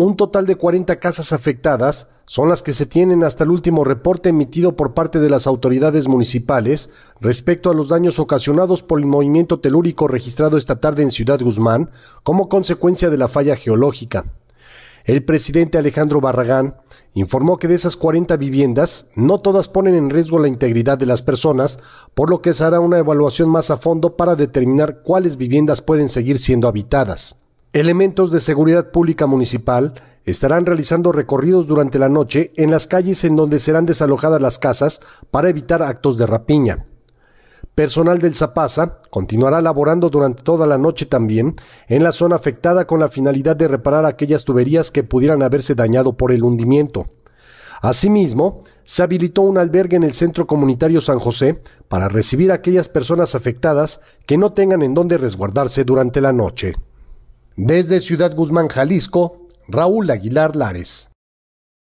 Un total de 40 casas afectadas son las que se tienen hasta el último reporte emitido por parte de las autoridades municipales respecto a los daños ocasionados por el movimiento telúrico registrado esta tarde en Ciudad Guzmán como consecuencia de la falla geológica. El presidente Alejandro Barragán informó que de esas 40 viviendas, no todas ponen en riesgo la integridad de las personas, por lo que se hará una evaluación más a fondo para determinar cuáles viviendas pueden seguir siendo habitadas. Elementos de seguridad pública municipal estarán realizando recorridos durante la noche en las calles en donde serán desalojadas las casas para evitar actos de rapiña. Personal del Zapasa continuará laborando durante toda la noche también en la zona afectada con la finalidad de reparar aquellas tuberías que pudieran haberse dañado por el hundimiento. Asimismo, se habilitó un albergue en el Centro Comunitario San José para recibir a aquellas personas afectadas que no tengan en dónde resguardarse durante la noche. Desde Ciudad Guzmán, Jalisco, Raúl Aguilar Lares.